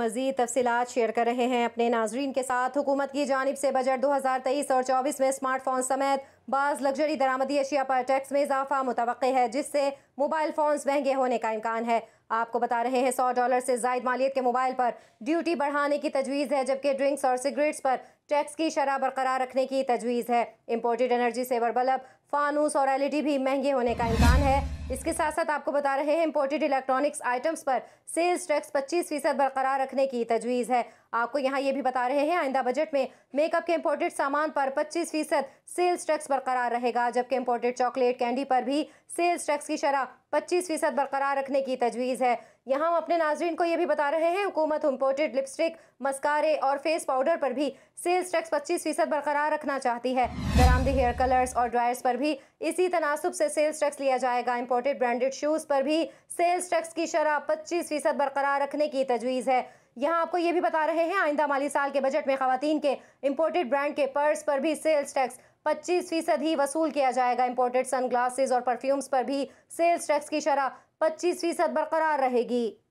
मजीद तफसी share कर रहे हैं अपने नाजरीन के साथ हुकूमत की जानब से बजट दो हज़ार तेईस और चौबीस में स्मार्टफोन समेत बाज लग्जरी दरामदी अशिया पर टैक्स में इजाफा मुतव है जिससे मोबाइल फ़ोन्स महंगे होने का इम्कान है आपको बता रहे हैं सौ डॉलर से जायद मालियत के मोबाइल पर ड्यूटी बढ़ाने की तजवीज़ है जबकि ड्रिंक्स और सिगरेट्स पर टैक्स की शराब बरकरार रखने की तजवीज़ है इम्पोर्टेड एनर्जी सेवर बल्ब फानूस और एल भी महंगे होने का इम्कान है इसके साथ साथ आपको बता रहे हैं इम्पोर्टेड इलेक्ट्रॉनिक्स आइटम्स पर सेल्स टैक्स पच्चीस फीसद बरकरार रखने की तजवीज़ है आपको यहाँ ये भी बता रहे हैं आइंदा बजट में मेकअप के इम्पोर्टेड सामान पर पच्चीस फीसद सेल्स टैक्स बरकरार रहेगा जबकि इम्पोर्टेड चॉकलेट कैंडी पर भी सेल्स टैक्स की शरह पच्चीस फीसद बरकरार रखने की तजवीज़ है यहाँ हम अपने नाजरन को ये भी बता रहे हैं हुकूमत इम्पोर्टेड लिपस्टिक मस्कारे और फेस पाउडर पर भी सेल्स टैक्स पच्चीस फीसद बरकरार रखना चाहती है दरामदी हेयर कलर्स और ड्रायर्स पर भी इसी तनासब से सेल्स टैक्स लिया जाएगा इम्पोर्टेड ब्रांडेड शूज़ पर भी सेल्स टैक्स की शरह पच्चीस फीसद बरकरार रखने की तजवीज़ है यहाँ आपको ये भी बता रहे हैं आइंदा माली साल के बजट में खातन के इम्पोर्टेड ब्रांड के पर्स पर भी सेल्स टैक्स 25 फीसद ही वसूल किया जाएगा इम्पोर्टेड सनग्लासेस और परफ्यूम्स पर भी सेल्स टैक्स की शरह 25 फीसद बरकरार रहेगी